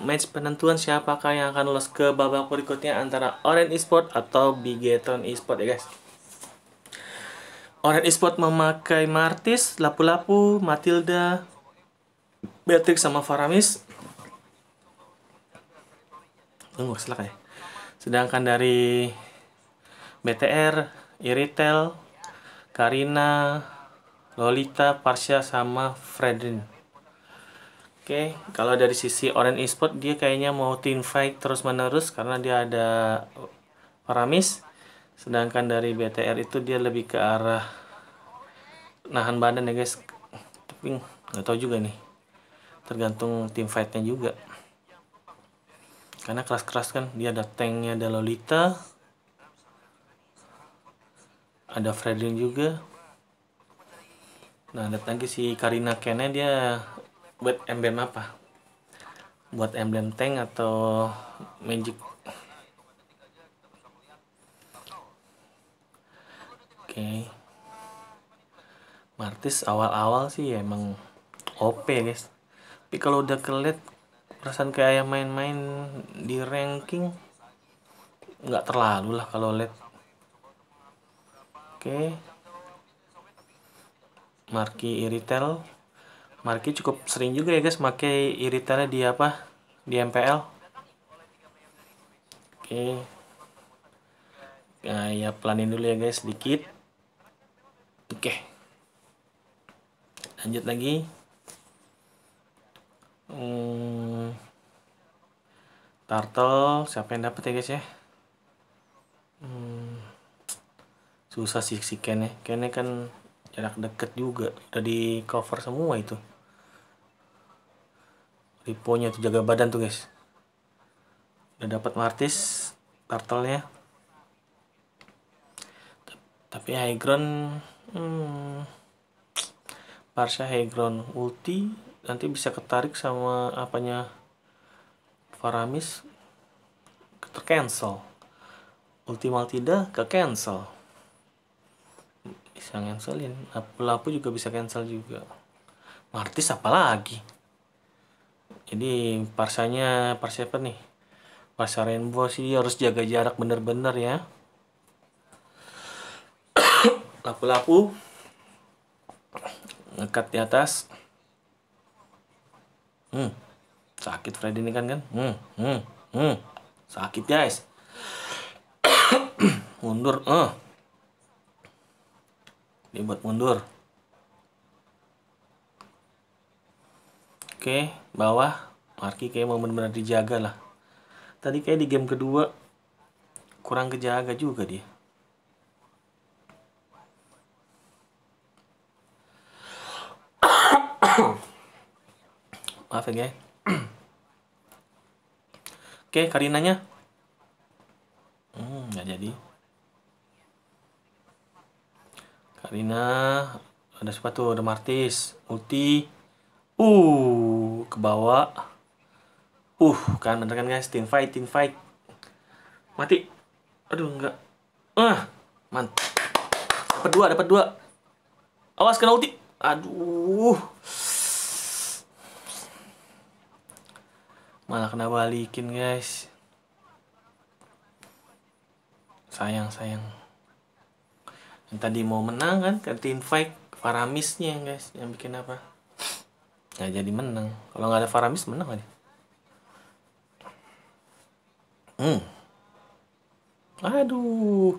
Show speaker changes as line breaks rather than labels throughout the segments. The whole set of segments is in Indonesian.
match penentuan siapakah yang akan lolos ke babak berikutnya antara Orange Esport atau Bigetron Esport ya guys. Orange Esport memakai Martis, Lapu-Lapu, Matilda, Beatrix sama Faramis. Tunggu, silakan ya. Sedangkan dari BTR, Iritel, Karina, Lolita, Parsha sama Fredrin. Oke, okay, kalau dari sisi Orange Esport dia kayaknya mau team fight terus menerus karena dia ada Paramis. Sedangkan dari BTR itu dia lebih ke arah nahan badan ya guys. Tapi nggak tahu juga nih. Tergantung team fightnya juga. Karena keras-keras kan dia ada tanknya ada Lolita. Ada Fredlin juga. Nah, ada lagi si Karina Kene dia buat emblem apa buat emblem tank atau magic oke okay. Martis awal-awal sih ya emang OP guys tapi kalau udah kelet perasaan kayak yang main-main di ranking nggak terlalu lah kalau lihat. oke okay. Marki Iritel Marki cukup sering juga ya guys pakai iritannya di apa di MPL oke okay. nah ya pelanin dulu ya guys sedikit oke okay. lanjut lagi hmm, turtle siapa yang dapat ya guys ya hmm, susah sih si Ken ya Ken kan jarak deket juga udah di cover semua itu liponya tuh jaga badan tuh guys udah dapat martis turtle-nya tapi high ground hmm, Parsha high ground ulti nanti bisa ketarik sama apanya Faramis tercancel ulti tidak ke cancel bisa cancelin lapu-lapu juga bisa cancel juga Martis apa lagi jadi parsanya parsa apa nih pasar rainbow sih harus jaga jarak bener-bener ya lapu-lapu ngekat di atas hmm sakit Freddy ini kan kan hmm hmm hmm sakit guys mundur eh uh. ini buat mundur Oke, bawah Marki kayak mau benar-benar dijaga lah. Tadi kayak di game kedua kurang kejaga juga dia. Maaf ya, guys. Oke, Karinanya. Hmm, nggak jadi. Karina, ada sepatu, ada Martis, Uti. Uh, ke bawah. Uh, kan bener kan guys, team fight, team fight. Mati. Aduh, enggak. Ah, uh, mantap. Dapat dua, dapat dua. Awas kena ulti. Aduh. Malah kena balikin, guys. Sayang, sayang. Yang tadi mau menang kan, ke kan team fight. Faramisnya, guys. Yang bikin apa? nggak jadi menang kalau nggak ada Faramis menang aja. hmm aduh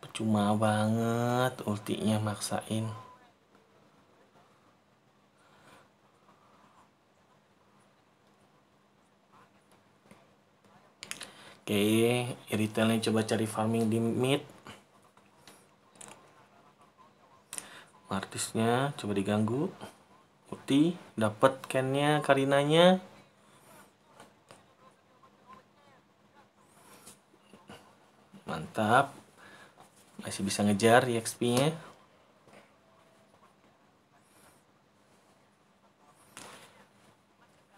percuma banget ultinya maksain Oke, okay, iritelnya coba cari farming di mid. Martisnya coba diganggu. Sakti dapat Kennya Karinanya mantap masih bisa ngejar EXP nya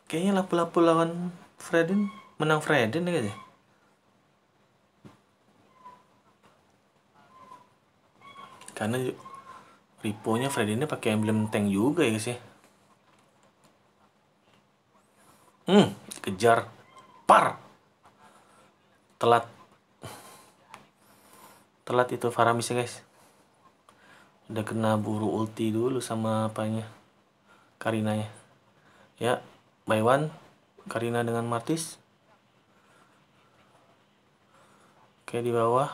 kayaknya lapu-lapu lawan Freden menang Freden ya guys karena riponya ini pakai emblem tank juga ya guys ya Hmm, kejar. Par. Telat. Telat itu Faramis ya, guys. Udah kena buru ulti dulu sama apanya. karina Ya, ya by one Karina dengan Martis. Oke, di bawah.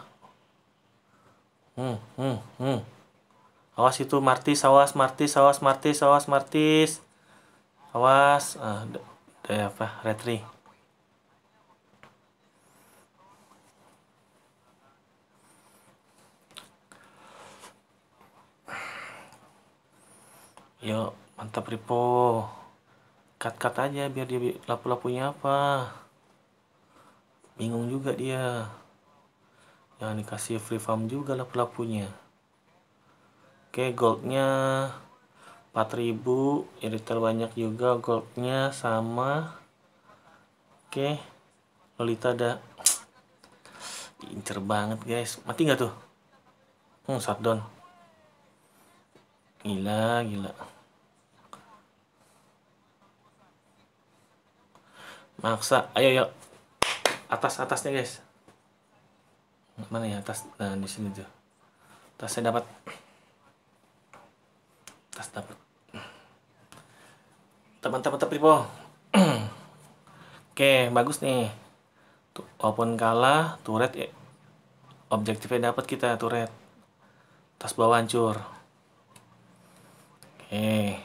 Hmm, hmm, hmm. Awas itu Martis, awas Martis, awas Martis, awas Martis. Awas. Ah, eh, apa retri yuk mantap Ripo. kat-kat aja biar dia lapu-lapunya apa. Bingung juga dia. Jangan dikasih free farm juga lapu-lapunya. Oke, goldnya 4000 Iritel banyak juga goldnya sama oke okay. Lolita ada incer banget guys mati nggak tuh hmm shutdown gila gila maksa ayo yuk atas atasnya guys mana ya atas nah di sini tuh atasnya dapat teman-teman tapi po oke bagus nih tuh, walaupun kalah turret ya, objektifnya dapat kita turret tas bawah hancur oke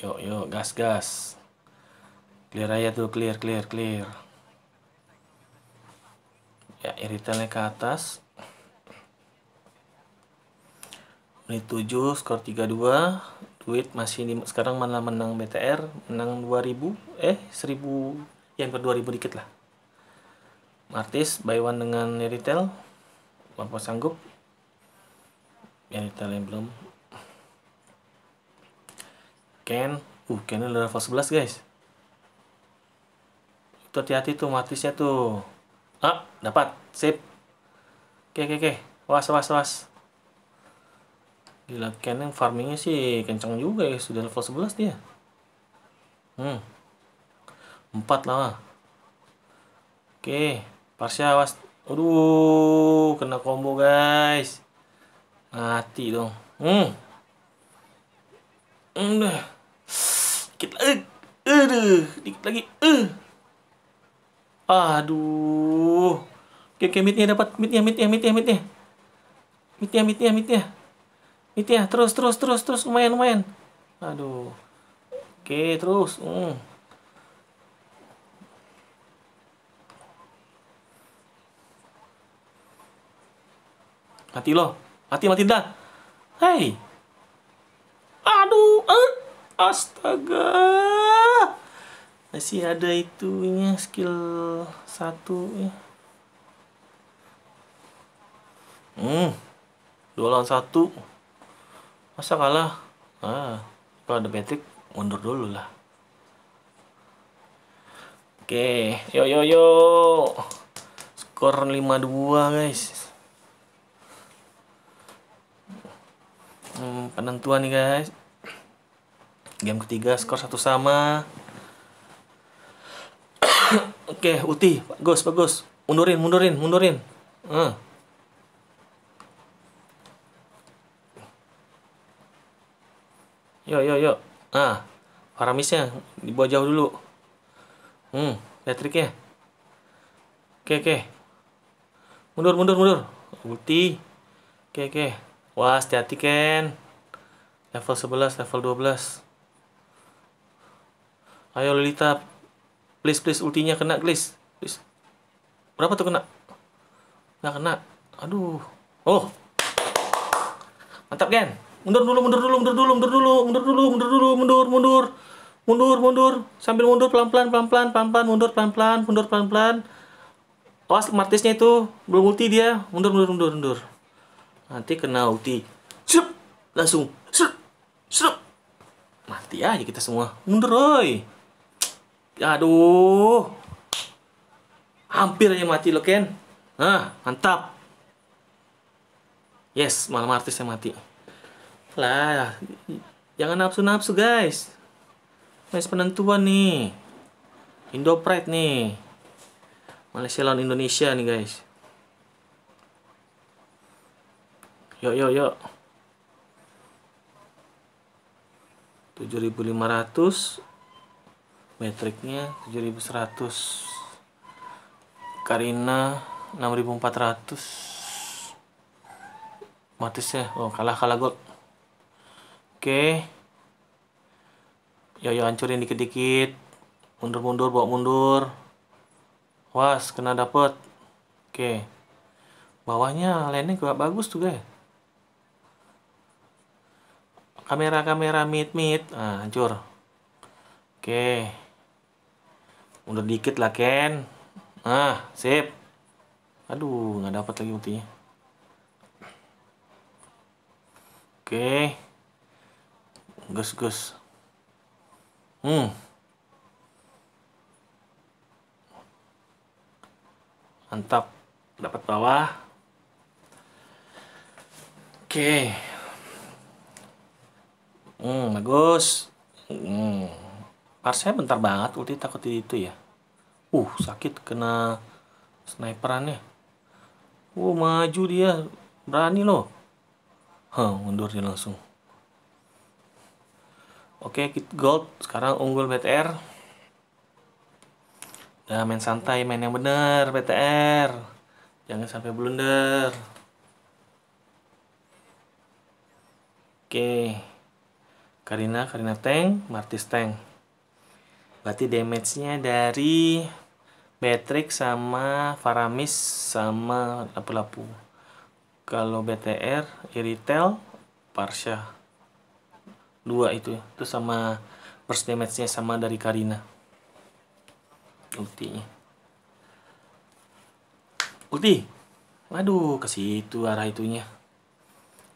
yuk yuk gas gas clear aja tuh clear clear clear ya iritannya ke atas menit 7 skor 3-2 duit masih di, sekarang mana menang BTR menang 2000 eh 1000 yang per 2000 dikit lah Martis buy one dengan retail Mampu sanggup yang retail yang belum Ken uh Ken level 11 guys itu hati-hati tuh Martisnya tuh ah dapat sip oke oke oke was was was Gila, yang farmingnya sih kencang juga ya. Sudah level 11 dia. Hmm. 4 lah. Oke. Parsha, was. Aduh, kena combo guys. Mati dong. Hmm. Udah. Hmm. Dikit lagi. Aduh, eh, dikit lagi. Uh. Aduh. Oke, oke, midnya dapat. mitnya mitnya mitnya mitnya mitnya mitnya midnya. midnya itu ya terus terus terus terus lumayan lumayan aduh oke terus hmm. mati loh mati mati dah hei aduh eh. astaga masih ada itunya skill satu ya. hmm dua lawan satu masa kalah ah kalau ada Patrick mundur dulu lah Oke, okay. yo yo yo. Skor 52 guys. Hmm, penentuan nih, guys. Game ketiga skor satu sama. Oke, okay, Uti, bagus, bagus. Mundurin, mundurin, mundurin. Hmm. Yuk, yuk, yuk. ah, paramisnya dibawa jauh dulu. Hmm, elektriknya ya? Oke, oke. Mundur, mundur, mundur. Ulti. Oke, oke. Wah, hati-hati, Ken. Level sebelas, level 12. Ayo, Lilita, Please, please, ultinya kena, please. Please. Berapa tuh kena? Nggak kena. Aduh. Oh. Mantap, Ken mundur dulu mundur dulu mundur dulu mundur dulu mundur dulu mundur dulu mundur mundur mundur mundur sambil mundur pelan pelan pelan pelan pelan pelan mundur pelan pelan mundur pelan pelan awas martisnya itu belum ulti dia mundur mundur mundur mundur nanti kena ulti cep langsung cep cep mati aja kita semua mundur oi aduh hampir aja mati lo Ken nah mantap yes malam artisnya mati lah jangan nafsu-nafsu guys Mes penentuan nih Indo Pride nih Malaysia lawan Indonesia nih guys Yuk yuk yuk 7500 metriknya 7100 Karina 6400 Matisnya oh kalah kalah gue Oke. yoyo yo hancurin dikit-dikit. Mundur-mundur, bawa mundur. Was, kena dapet. Oke. Bawahnya lainnya juga bagus tuh, guys. Kamera-kamera mid-mid. Nah, hancur. Oke. Mundur dikit lah, Ken. Nah, sip. Aduh, nggak dapat lagi ultinya. Oke. Okay. Gus Gus. Hmm. Mantap. Dapat bawah. Oke. Okay. Hmm, bagus. Hmm. Parsnya bentar banget, ulti takut itu ya. Uh, sakit kena sniperannya. Uh, maju dia. Berani loh. Hah, mundur dia langsung. Oke, okay, gold sekarang unggul BTR. Nah, main santai, main yang bener BTR. Jangan sampai blunder. Oke. Okay. Karina, Karina tank, Martis tank. Berarti damage-nya dari Matrix sama Faramis sama lapu-lapu. Kalau BTR, Iritel, Parsha dua itu ya. itu sama first damage-nya sama dari Karina ultinya ulti waduh ke situ arah itunya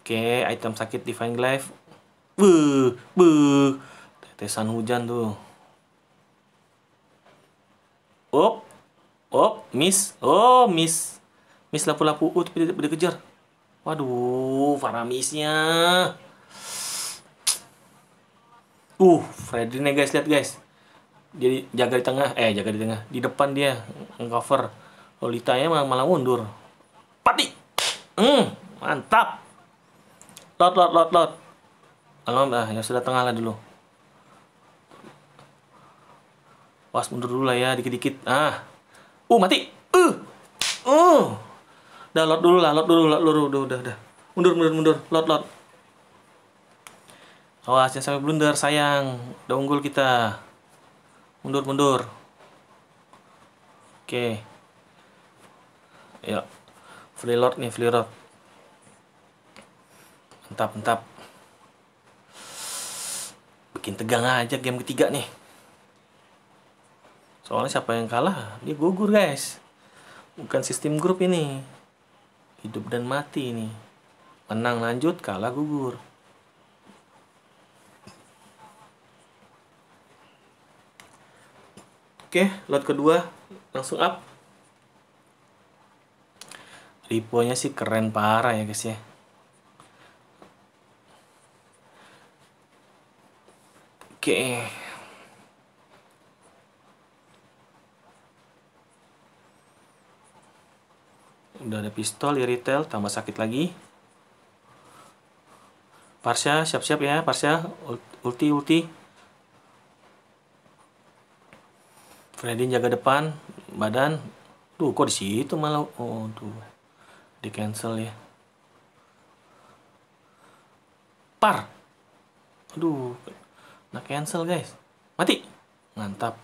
oke item sakit divine glaive buh buh tetesan hujan tuh op op miss oh miss miss lapu-lapu uh tapi tidak dikejar waduh faramisnya uh Freddy nih guys lihat guys jadi jaga di tengah eh jaga di tengah di depan dia cover Lolitanya malah, malah mundur pati Hmm, mantap lot lot lot lot alhamdulillah yang sudah tengah lah dulu was mundur dulu lah ya dikit-dikit ah uh mati uh uh Dah lot dulu lah lot dulu lot dulu dah udah udah mundur mundur mundur lot lot Awas, oh, jangan sampai blunder, sayang. Udah unggul kita. Mundur, mundur. Oke. Okay. Ya. Free Lord nih, Free Lord. Mantap, mantap. Bikin tegang aja game ketiga nih. Soalnya siapa yang kalah, dia gugur, guys. Bukan sistem grup ini. Hidup dan mati ini. Menang lanjut, kalah gugur. Oke, lot kedua langsung up. Riponya sih keren parah ya guys ya. Oke. Udah ada pistol di retail, tambah sakit lagi. Parsha, siap-siap ya, Parsha, ulti-ulti. Renadin jaga depan badan. Tuh kok di situ malah. Oh tuh. Di cancel ya. Par. Aduh. Nah cancel guys. Mati. Mantap.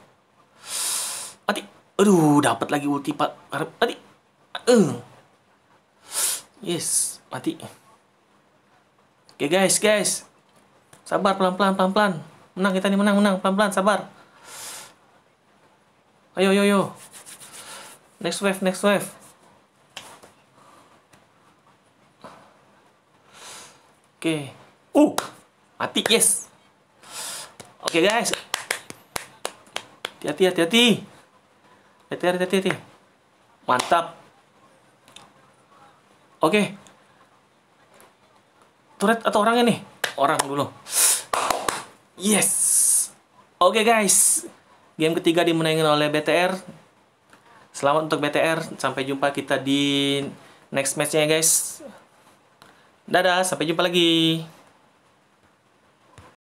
Mati. Aduh, dapat lagi ulti Pak. Mati. Uh. Yes, mati. Oke okay, guys, guys. Sabar pelan-pelan, pelan-pelan. Menang kita nih menang, menang pelan-pelan, sabar. Ayo, ayo, ayo. Next wave, next wave. Oke. Okay. Uh, mati, yes. Oke, okay, guys. Hati-hati, hati-hati. Hati-hati, hati-hati. Mantap. Oke. Okay. Turret atau orangnya nih? Orang dulu. Yes. Oke, okay, guys. Game ketiga dimenangin oleh BTR. Selamat untuk BTR. Sampai jumpa kita di next matchnya guys. Dadah, sampai jumpa lagi.